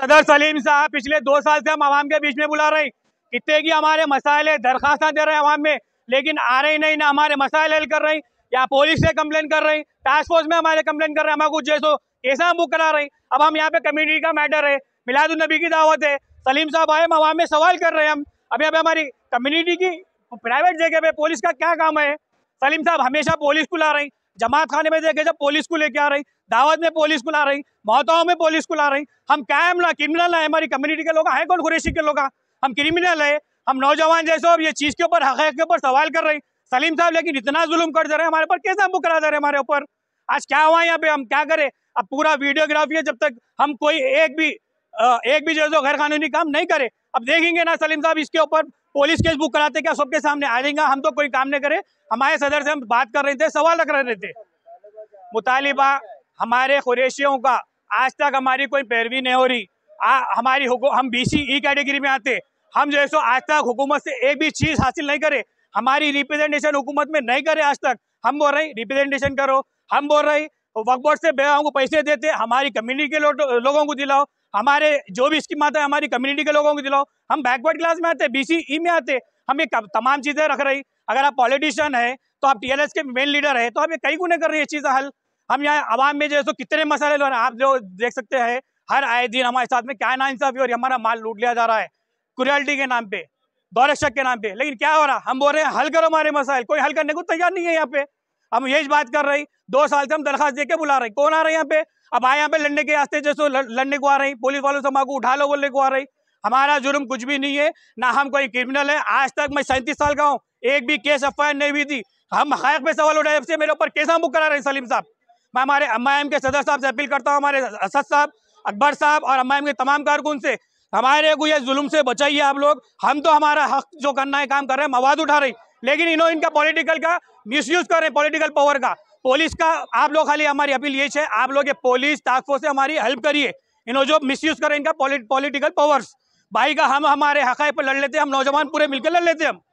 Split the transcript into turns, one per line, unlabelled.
सदर सलीम साहब पिछले दो साल से हम आवाम के बीच में बुला रहे हैं कितने की हमारे मसाइल दरखास्त दे रहे हैं आवाम में लेकिन आ रही नहीं ना हमारे मसाइल हल कर रहे हैं या पुलिस से कंप्लेन कर रहे हैं टास्क फोर्स में हमारे कंप्लेन कर रहे हैं हमारा कुछ जैसो कैसा हम बुक करा रहे हैं अब हम यहाँ पे कम्युनिटी का मैटर है मिलादुलनबी की दावत है सलीम साहब आए हम आवाम में सवाल कर रहे हैं हम अभी अभी हमारी कम्युनिटी की प्राइवेट जगह पे पुलिस का क्या काम है सलीम साहब हमेशा पुलिस को ला हैं जमात खाने में देखे जब पुलिस को लेके आ रही दावत में पुलिस को ला रही मोहताओं में पुलिस को ला रही हम कैम ना क्रिमिनल है हमारी कम्युनिटी के लोग हैं कौन कुरेशी के लोग हाँ? हम क्रिमिनल है हम नौजवान जैसे अब ये चीज़ के ऊपर हक के ऊपर सवाल कर रही सलीम साहब लेकिन इतना जुलम कर दे रहे हैं हमारे ऊपर कैसा बुक करा दे रहे हैं हमारे ऊपर आज क्या हुआ यहाँ पे हम क्या करें अब पूरा वीडियोग्राफी है जब तक हम कोई एक भी एक भी जो है तो गैर कानूनी काम नहीं करे अब देखेंगे ना सलीम साहब इसके ऊपर पुलिस केस बुक कराते क्या सबके सामने आ जाएगा हम तो कोई काम नहीं करे हमारे सदर से हम बात कर रहे थे सवाल कर रहे थे मुतालिबा हमारे खुरेशियों का आज तक हमारी कोई पैरवी नहीं हो रही आ, हमारी हम बी सी ई कैटेगरी में आते हम जो है सो आज तक हुकूमत से एक भी चीज़ हासिल नहीं करे हमारी रिप्रेजेंटेशन हुकूमत में नहीं करे आज तक हम बोल रहे रिप्रेजेंटेशन करो हम बोल रहे वक्त तो बोर्ड से को पैसे देते हमारी कम्युनिटी के लोगों को दिलाओ हमारे जो भी स्कीम आता है हमारी कम्युनिटी के लोगों को दिलाओ हम बैकवर्ड क्लास में आते हैं ई में आते हम ये तमाम चीज़ें रख रही अगर आप पॉलिटिशियन है तो आप टी के मेन लीडर है तो हम ये कई गुने कर रही है चीज़ें हल हम यहाँ आवाम में जो है कितने मसाले लो आप जो देख सकते हैं हर आए दिन हमारे साथ में क्या ना इंसाफी और हमारा माल लूट लिया जा रहा है कुरियलिटी के नाम पे गौरक्षक के नाम पे लेकिन क्या हो रहा हम बोल रहे हैं हल करो हमारे मसाइल कोई हल करने को तैयार नहीं है यहाँ पे हम यही बात कर रही दो साल से हम दरखास्त देके बुला रहे कौन आ रहे यहाँ पे अब आए यहाँ पे लड़ने के रास्ते जैसे लड़ने को आ रही पुलिस वालों से हमको उठा लो बोलने को आ रही हमारा जुर्म कुछ भी नहीं है ना हम कोई क्रिमिनल है आज तक मैं सैंतीस साल का हूँ एक भी केस एफ नहीं हुई थी हम हक पे सवाल उठाए से मेरे ऊपर कैसा बुक करा रहे सलीम साहब मैं हमारे एम के सदर साहब से अपील करता हूँ हमारे असद साहब अकबर साहब और एम के तमाम कारकुन से हमारे को यह जुल्म से बचाइए आप लोग हम तो हमारा हक जो करना है काम कर रहे हैं मवाद उठा रही लेकिन इन्हों इनका पॉलिटिकल का मिसयूज कर रहे हैं पॉलिटिकल पावर का पुलिस का आप लोग खाली हमारी अपील ये है आप लोग पुलिस टास्क फोर्स से हमारी हेल्प करिए इन्हों जो मिसयूज कर रहे हैं इनका पॉलिटिकल पावर्स भाई का हम हमारे हकाई पर लड़ लेते हैं हम नौजवान पूरे मिलकर लड़ लेते हैं हम